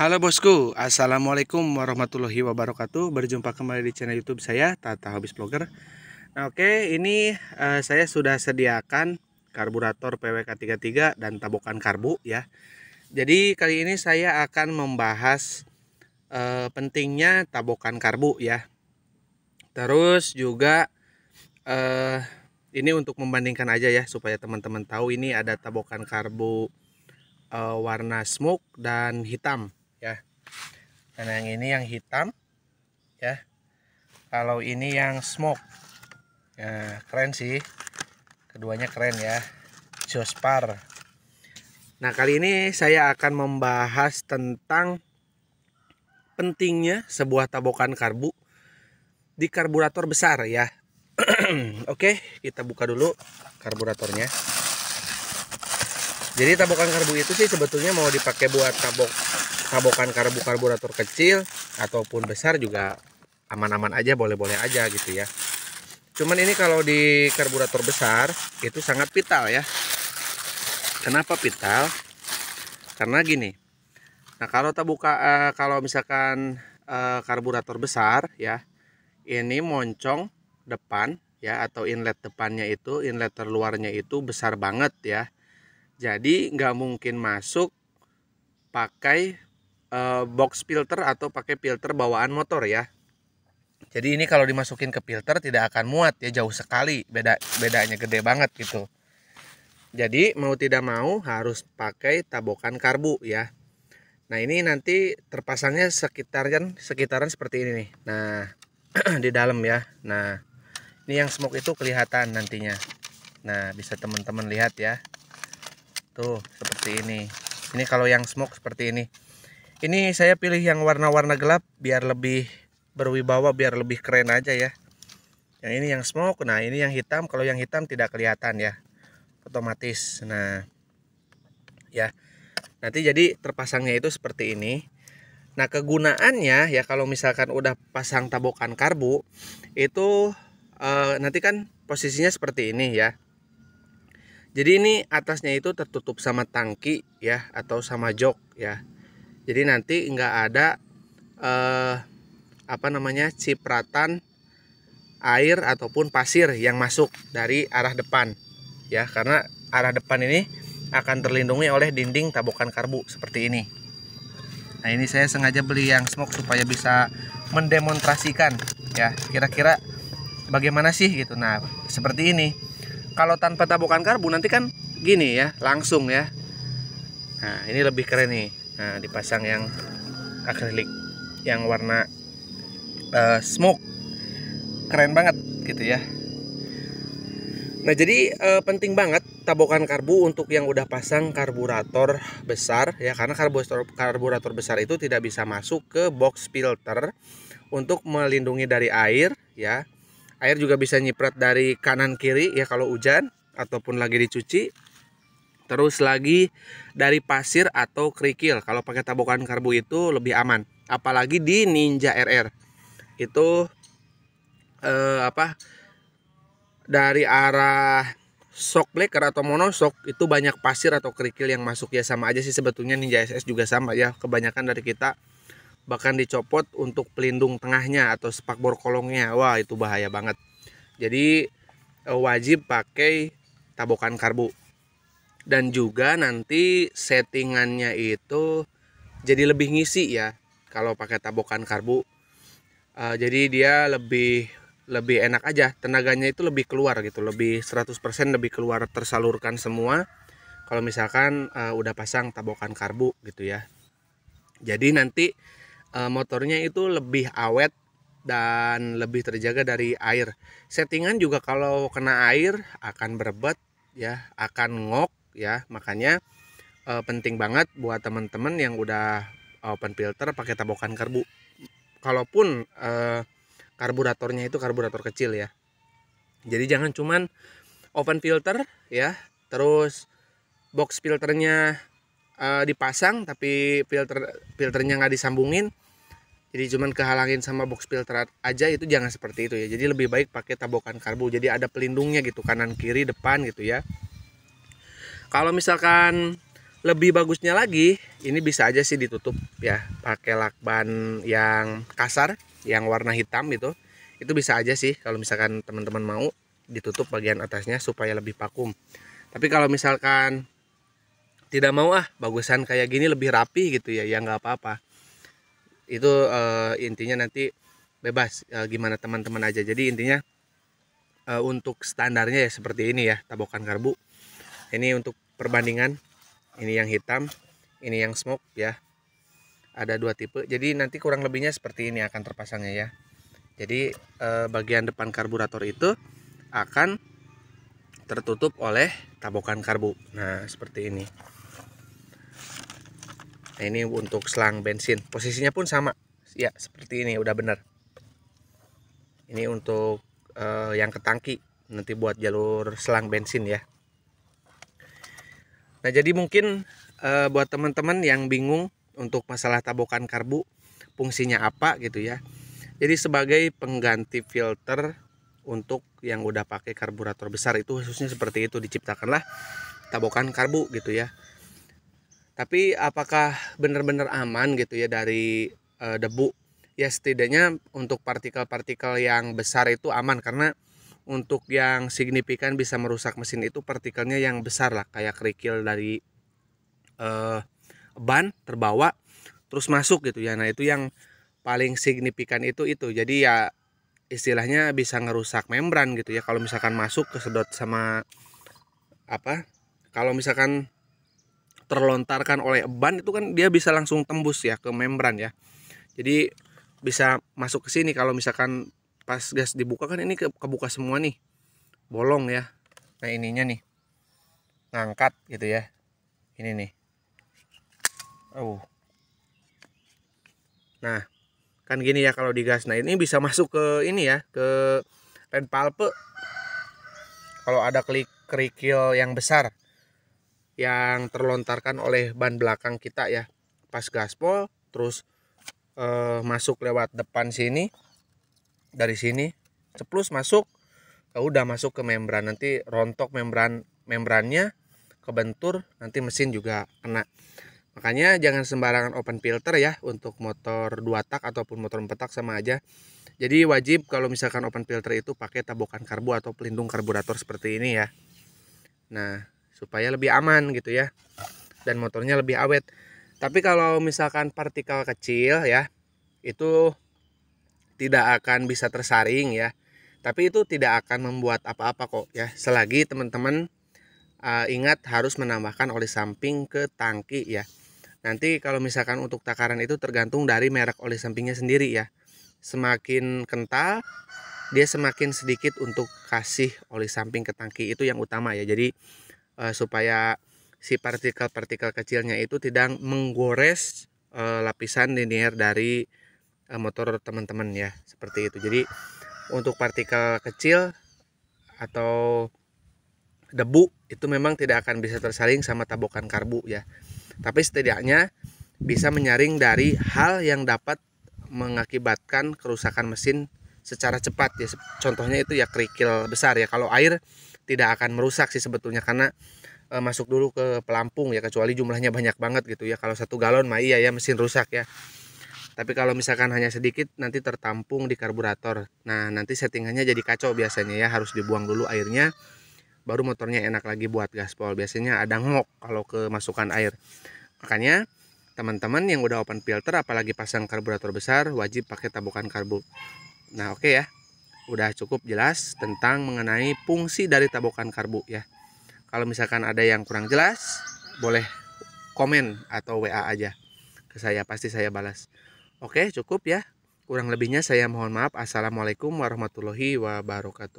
Halo bosku, Assalamualaikum warahmatullahi wabarakatuh Berjumpa kembali di channel youtube saya, Tata Hobis Blogger nah, Oke, okay, ini uh, saya sudah sediakan karburator PWK33 dan tabokan karbu ya Jadi kali ini saya akan membahas uh, pentingnya tabokan karbu ya Terus juga uh, ini untuk membandingkan aja ya Supaya teman-teman tahu ini ada tabokan karbu warna smoke dan hitam karena yang ini yang hitam ya kalau ini yang smoke ya keren sih keduanya keren ya Jospar nah kali ini saya akan membahas tentang pentingnya sebuah tabokan karbu di karburator besar ya oke kita buka dulu karburatornya jadi tabokan karbu itu sih sebetulnya mau dipakai buat tabok kabokan karbu karburator kecil ataupun besar juga aman-aman aja boleh-boleh aja gitu ya cuman ini kalau di karburator besar itu sangat vital ya kenapa vital karena gini nah kalau tak buka eh, kalau misalkan eh, karburator besar ya ini moncong depan ya atau inlet depannya itu inlet terluarnya itu besar banget ya jadi nggak mungkin masuk pakai Eh, box filter atau pakai filter bawaan motor ya. Jadi ini kalau dimasukin ke filter tidak akan muat ya jauh sekali beda bedanya gede banget gitu. Jadi mau tidak mau harus pakai tabokan karbu ya. Nah ini nanti terpasangnya sekitar kan sekitaran seperti ini nih. Nah di dalam ya. Nah ini yang smoke itu kelihatan nantinya. Nah bisa teman-teman lihat ya. Tuh seperti ini. Ini kalau yang smoke seperti ini ini saya pilih yang warna-warna gelap biar lebih berwibawa biar lebih keren aja ya yang ini yang smoke nah ini yang hitam kalau yang hitam tidak kelihatan ya otomatis nah ya nanti jadi terpasangnya itu seperti ini nah kegunaannya ya kalau misalkan udah pasang tabokan karbu itu eh, nanti kan posisinya seperti ini ya jadi ini atasnya itu tertutup sama tangki ya atau sama jok ya jadi nanti nggak ada eh, apa namanya cipratan air ataupun pasir yang masuk dari arah depan ya karena arah depan ini akan terlindungi oleh dinding tabokan karbu seperti ini nah ini saya sengaja beli yang smoke supaya bisa mendemonstrasikan ya kira-kira bagaimana sih gitu nah seperti ini kalau tanpa tabokan karbu nanti kan gini ya langsung ya nah ini lebih keren nih nah dipasang yang akrilik yang warna uh, smoke keren banget gitu ya nah jadi uh, penting banget tabokan karbu untuk yang udah pasang karburator besar ya karena karburator karburator besar itu tidak bisa masuk ke box filter untuk melindungi dari air ya air juga bisa nyiprat dari kanan kiri ya kalau hujan ataupun lagi dicuci Terus lagi dari pasir atau kerikil. Kalau pakai tabokan karbu itu lebih aman. Apalagi di Ninja RR. Itu eh, apa? Dari arah shock breaker atau monosok itu banyak pasir atau kerikil yang masuk ya sama aja sih sebetulnya Ninja SS juga sama ya. Kebanyakan dari kita bahkan dicopot untuk pelindung tengahnya atau spakbor kolongnya. Wah, itu bahaya banget. Jadi eh, wajib pakai tabokan karbu dan juga nanti settingannya itu jadi lebih ngisi ya kalau pakai tabokan karbu uh, jadi dia lebih lebih enak aja tenaganya itu lebih keluar gitu lebih 100% lebih keluar tersalurkan semua kalau misalkan uh, udah pasang tabokan karbu gitu ya jadi nanti uh, motornya itu lebih awet dan lebih terjaga dari air settingan juga kalau kena air akan berebet ya akan ngok ya makanya e, penting banget buat teman-teman yang udah open filter pakai tabokan karbu kalaupun e, karburatornya itu karburator kecil ya jadi jangan cuman open filter ya terus box filternya e, dipasang tapi filter filternya nggak disambungin jadi cuman kehalangin sama box filter aja itu jangan seperti itu ya jadi lebih baik pakai tabokan karbu jadi ada pelindungnya gitu kanan kiri depan gitu ya kalau misalkan lebih bagusnya lagi, ini bisa aja sih ditutup ya, pakai lakban yang kasar, yang warna hitam itu. Itu bisa aja sih kalau misalkan teman-teman mau ditutup bagian atasnya supaya lebih vakum. Tapi kalau misalkan tidak mau ah, bagusan kayak gini lebih rapi gitu ya, ya nggak apa-apa. Itu e, intinya nanti bebas e, gimana teman-teman aja jadi intinya e, untuk standarnya ya seperti ini ya tabokan karbu ini untuk perbandingan ini yang hitam ini yang smoke ya ada dua tipe jadi nanti kurang lebihnya seperti ini akan terpasangnya ya jadi eh, bagian depan karburator itu akan tertutup oleh tabokan karbu nah seperti ini nah ini untuk selang bensin posisinya pun sama ya seperti ini udah bener ini untuk eh, yang ke tangki nanti buat jalur selang bensin ya Nah jadi mungkin e, buat teman-teman yang bingung untuk masalah tabokan karbu fungsinya apa gitu ya. Jadi sebagai pengganti filter untuk yang udah pakai karburator besar itu khususnya seperti itu diciptakanlah tabokan karbu gitu ya. Tapi apakah benar-benar aman gitu ya dari e, debu? Ya setidaknya untuk partikel-partikel yang besar itu aman karena untuk yang signifikan bisa merusak mesin itu partikelnya yang besar lah kayak kerikil dari uh, ban terbawa terus masuk gitu ya nah itu yang paling signifikan itu itu jadi ya istilahnya bisa ngerusak membran gitu ya kalau misalkan masuk kesedot sama apa kalau misalkan terlontarkan oleh ban itu kan dia bisa langsung tembus ya ke membran ya jadi bisa masuk ke sini kalau misalkan pas gas dibuka kan ini kebuka semua nih bolong ya nah ininya nih ngangkat gitu ya ini nih oh nah kan gini ya kalau digas nah ini bisa masuk ke ini ya ke red palpe kalau ada klik kerikil yang besar yang terlontarkan oleh ban belakang kita ya pas gaspol terus eh, masuk lewat depan sini dari sini ceplus masuk ya udah masuk ke membran nanti rontok membran membrannya kebentur nanti mesin juga kena makanya jangan sembarangan open filter ya untuk motor dua tak ataupun motor empat tak sama aja jadi wajib kalau misalkan open filter itu pakai tabokan karbu atau pelindung karburator seperti ini ya nah supaya lebih aman gitu ya dan motornya lebih awet tapi kalau misalkan partikel kecil ya itu tidak akan bisa tersaring ya tapi itu tidak akan membuat apa-apa kok ya selagi teman-teman uh, ingat harus menambahkan oli samping ke tangki ya nanti kalau misalkan untuk takaran itu tergantung dari merek oli sampingnya sendiri ya semakin kental dia semakin sedikit untuk kasih oli samping ke tangki itu yang utama ya jadi uh, supaya si partikel-partikel kecilnya itu tidak menggores uh, lapisan linier dari Eh, motor teman-teman ya seperti itu jadi untuk partikel kecil atau debu itu memang tidak akan bisa tersaring sama tabokan karbu ya tapi setidaknya bisa menyaring dari hal yang dapat mengakibatkan kerusakan mesin secara cepat ya contohnya itu ya kerikil besar ya kalau air tidak akan merusak sih sebetulnya karena e, masuk dulu ke pelampung ya kecuali jumlahnya banyak banget gitu ya kalau satu galon mah iya ya mesin rusak ya tapi kalau misalkan hanya sedikit nanti tertampung di karburator nah nanti settingannya jadi kacau biasanya ya harus dibuang dulu airnya baru motornya enak lagi buat gaspol biasanya ada ngok kalau kemasukan air makanya teman-teman yang udah open filter apalagi pasang karburator besar wajib pakai tabukan karbu nah oke okay ya udah cukup jelas tentang mengenai fungsi dari tabukan karbu ya kalau misalkan ada yang kurang jelas boleh komen atau WA aja ke saya pasti saya balas. Oke, cukup ya. Kurang lebihnya saya mohon maaf. Assalamualaikum warahmatullahi wabarakatuh.